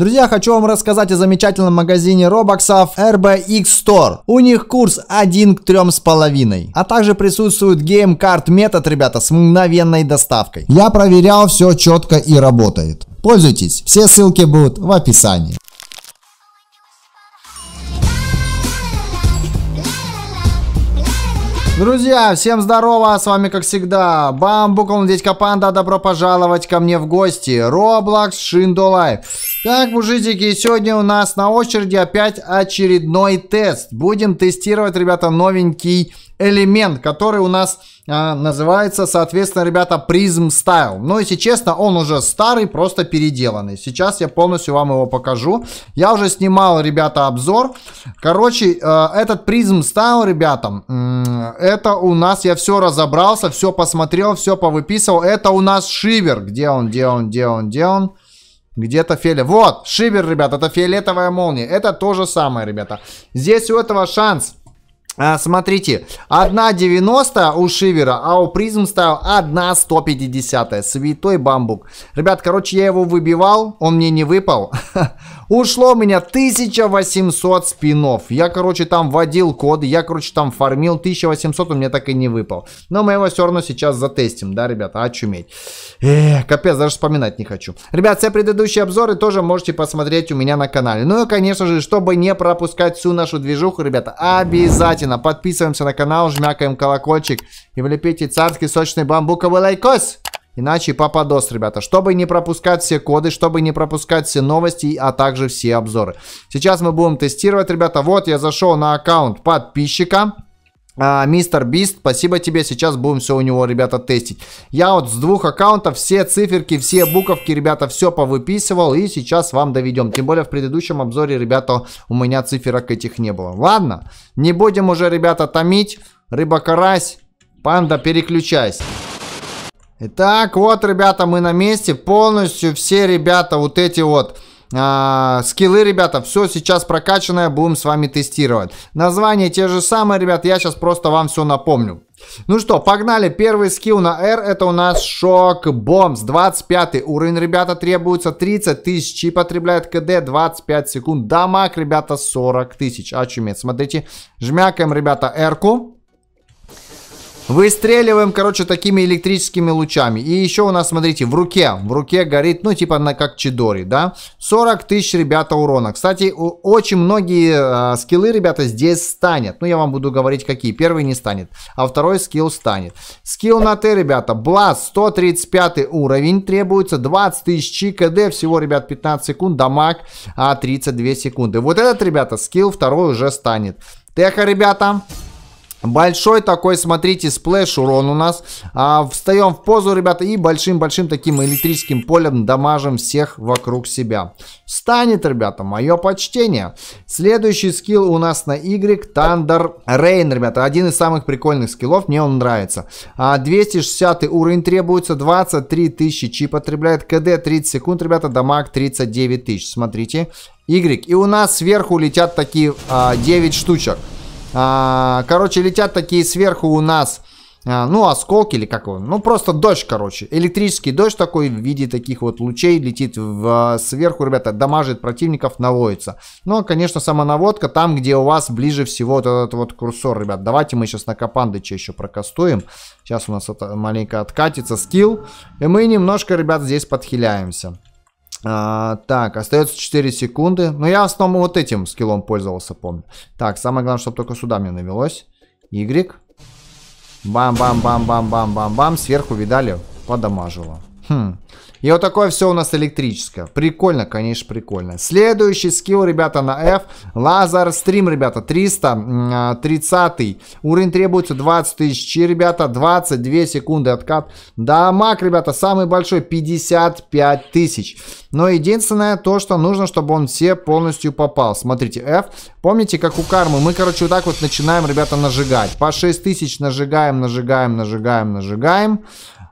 Друзья, хочу вам рассказать о замечательном магазине робоксов RBX Store. У них курс 1 к 3,5. А также присутствует Game Card метод, ребята, с мгновенной доставкой. Я проверял, все четко и работает. Пользуйтесь, все ссылки будут в описании. Друзья, всем здорово, с вами как всегда Бамбукл, Дядька Панда, добро пожаловать ко мне в гости Роблокс, Шиндолай Так, мужичики, сегодня у нас на очереди опять очередной тест Будем тестировать, ребята, новенький элемент, который у нас а, называется, соответственно, ребята, призм Style. Но, если честно, он уже старый, просто переделанный. Сейчас я полностью вам его покажу. Я уже снимал, ребята, обзор. Короче, а, этот призм Style, ребята, это у нас, я все разобрался, все посмотрел, все повыписывал. Это у нас шивер. Где он, где он, где он, где он? Где-то фиолет. Вот, шивер, ребята, это фиолетовая молния. Это то же самое, ребята. Здесь у этого шанс а, смотрите, 1.90 у Шивера, а у Призм ставил 1.150. Святой бамбук. Ребят, короче, я его выбивал, он мне не выпал. Ушло у меня 1800 спинов. Я, короче, там вводил коды, я, короче, там фармил. 1800 у меня так и не выпал. Но мы его все равно сейчас затестим, да, ребята, очуметь. Эх, капец, даже вспоминать не хочу. Ребят, все предыдущие обзоры тоже можете посмотреть у меня на канале. Ну и, конечно же, чтобы не пропускать всю нашу движуху, ребята, обязательно обязательно подписываемся на канал, жмякаем колокольчик и влепите царский сочный бамбуковый а лайкос. Иначе попадос, ребята. Чтобы не пропускать все коды, чтобы не пропускать все новости, а также все обзоры. Сейчас мы будем тестировать, ребята. Вот я зашел на аккаунт подписчика. А, мистер Бист, спасибо тебе, сейчас будем все у него, ребята, тестить. Я вот с двух аккаунтов все циферки, все буковки, ребята, все повыписывал и сейчас вам доведем. Тем более в предыдущем обзоре, ребята, у меня циферок этих не было. Ладно, не будем уже, ребята, томить. Рыба-карась, панда, переключайся. Итак, вот, ребята, мы на месте. Полностью все, ребята, вот эти вот а, скиллы, ребята, все сейчас прокачанное, будем с вами тестировать. Название те же самые, ребят, я сейчас просто вам все напомню. Ну что, погнали. Первый скилл на R это у нас Шок Бомбс. 25 уровень, ребята, требуется 30 тысяч и потребляет КД 25 секунд. Дамаг, ребята, 40 тысяч. Очуметь. Смотрите, жмякаем, ребята, R-ку. Выстреливаем, короче, такими электрическими лучами. И еще у нас, смотрите, в руке. В руке горит, ну, типа, на как Чидори, да? 40 тысяч, ребята, урона. Кстати, очень многие э, скиллы, ребята, здесь станет. Ну, я вам буду говорить, какие. Первый не станет, а второй скилл станет. Скилл на Т, ребята. Бласт 135 уровень требуется. 20 тысяч КД Всего, ребят, 15 секунд. Дамаг а, 32 секунды. Вот этот, ребята, скилл второй уже станет. Теха, ребята. Большой такой, смотрите, сплэш урон у нас. А, встаем в позу, ребята, и большим-большим таким электрическим полем дамажим всех вокруг себя. Станет, ребята, мое почтение. Следующий скилл у нас на Y, Thunder Rain, ребята. Один из самых прикольных скиллов, мне он нравится. А, 260 уровень требуется, 23 тысячи чип потребляет, КД 30 секунд, ребята, дамаг 39 тысяч, смотрите. Y, и у нас сверху летят такие а, 9 штучек. А, короче, летят такие сверху у нас, а, ну, осколки или как его, ну, просто дождь, короче. Электрический дождь такой в виде таких вот лучей летит в, а, сверху, ребята, дамажит противников, наводится. Ну, конечно, сама наводка там, где у вас ближе всего вот этот вот курсор, ребят. Давайте мы сейчас на Капандыча еще прокастуем. Сейчас у нас это маленько откатится скилл. И мы немножко, ребят, здесь подхиляемся. А, так, остается 4 секунды. Но ну, я в основном вот этим скиллом пользовался, помню. Так, самое главное, чтобы только сюда мне навелось. Y. Бам-бам-бам-бам-бам-бам-бам. Сверху, видали, подамажило. Хм. И вот такое все у нас электрическое. Прикольно, конечно, прикольно. Следующий скилл, ребята, на F. Лазер стрим, ребята, 330. А, Уровень требуется 20 тысяч. И, ребята, 22 секунды откат. Да, Дамаг, ребята, самый большой 55 тысяч. Но единственное то, что нужно, чтобы он все полностью попал. Смотрите, F. Помните, как у кармы? Мы, короче, вот так вот начинаем, ребята, нажигать. По 6 тысяч нажигаем, нажигаем, нажигаем, нажигаем.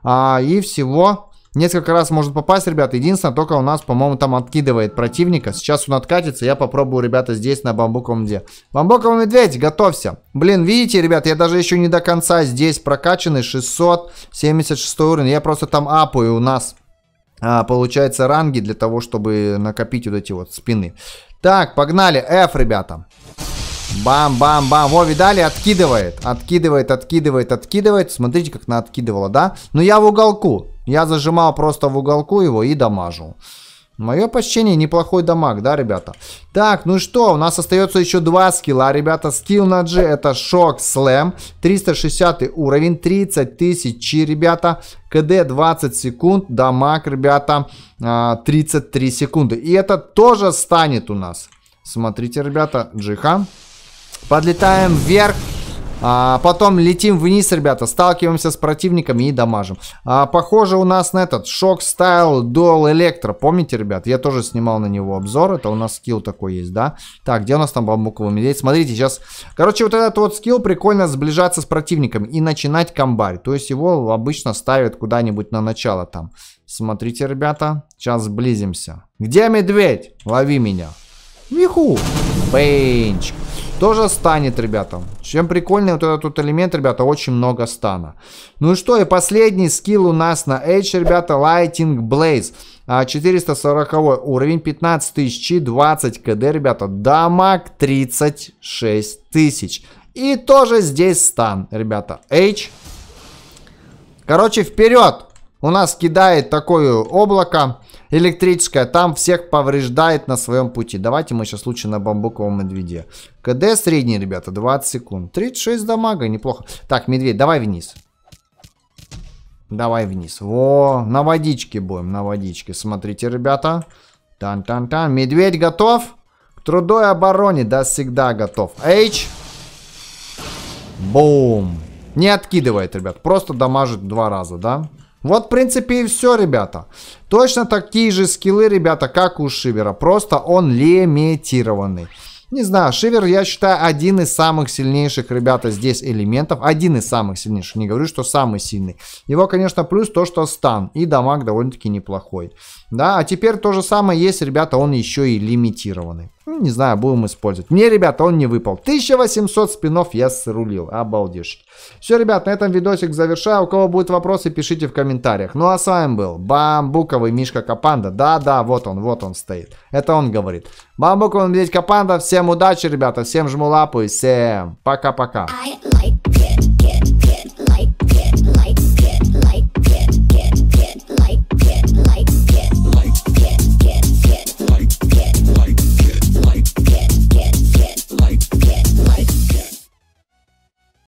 А, и всего Несколько раз может попасть, ребят. Единственное, только у нас, по-моему, там откидывает противника. Сейчас он откатится. Я попробую, ребята, здесь на бамбуковом меде. Бамбуковый медведь, готовься. Блин, видите, ребят, я даже еще не до конца здесь прокачанный. 676 уровень. Я просто там апаю у нас. А, получается ранги для того, чтобы накопить вот эти вот спины. Так, погнали. F, ребята. Бам-бам-бам. Во, видали? Откидывает. Откидывает, откидывает, откидывает. Смотрите, как она откидывала, да? Но ну, я в уголку. Я зажимал просто в уголку его и дамажил. Мое почтение, неплохой дамаг, да, ребята? Так, ну что, у нас остается еще два скилла, ребята. Скилл на G это шок слэм, 360 уровень, 30 тысяч, ребята. КД 20 секунд, дамаг, ребята, 33 а, секунды. И это тоже станет у нас. Смотрите, ребята, джиха. Подлетаем вверх а потом летим вниз, ребята, сталкиваемся с противниками и дамажим. А, похоже у нас на этот Shock Style Dual Electro. Помните, ребят, я тоже снимал на него обзор. Это у нас скилл такой есть, да? Так, где у нас там бамбуковый медведь? Смотрите, сейчас... Короче, вот этот вот скилл прикольно сближаться с противником и начинать комбарь. То есть его обычно ставят куда-нибудь на начало там. Смотрите, ребята, сейчас сблизимся. Где медведь? Лови меня. Миху, Бенчик. Тоже станет, ребята. Чем прикольный вот этот тут элемент, ребята, очень много стана. Ну и что, и последний скилл у нас на Edge, ребята, Lighting Blaze. 440 а, уровень, 15 тысяч, 20 кд, ребята, дамаг 36 тысяч. И тоже здесь стан, ребята, H. Короче, вперед! У нас кидает такое облако. Электрическая там всех повреждает на своем пути. Давайте мы сейчас лучше на бамбуковом медведе. КД средний, ребята, 20 секунд. 36 дамага, неплохо. Так, медведь, давай вниз. Давай вниз. Во, на водичке будем, на водичке. Смотрите, ребята. Тан-тан-тан. Медведь готов? К труду обороне, да, всегда готов. Эйч. Бум. Не откидывает, ребят. Просто дамажит два раза, да? Вот, в принципе, и все, ребята. Точно такие же скиллы, ребята, как у Шивера. Просто он лимитированный. Не знаю, Шивер, я считаю, один из самых сильнейших, ребята, здесь элементов. Один из самых сильнейших. Не говорю, что самый сильный. Его, конечно, плюс то, что стан. И дамаг довольно-таки неплохой. Да, а теперь то же самое есть, ребята, он еще и лимитированный. Ну, не знаю, будем использовать. Мне, ребята, он не выпал. 1800 спинов я срулил. Обалдешки. Все, ребят, на этом видосик завершаю. У кого будут вопросы, пишите в комментариях. Ну а с вами был Бамбуковый Мишка Капанда. Да-да, вот он, вот он стоит. Это он говорит. Бамбуковый Медведь Капанда. Всем удачи, ребята. Всем жму лапу и всем пока-пока.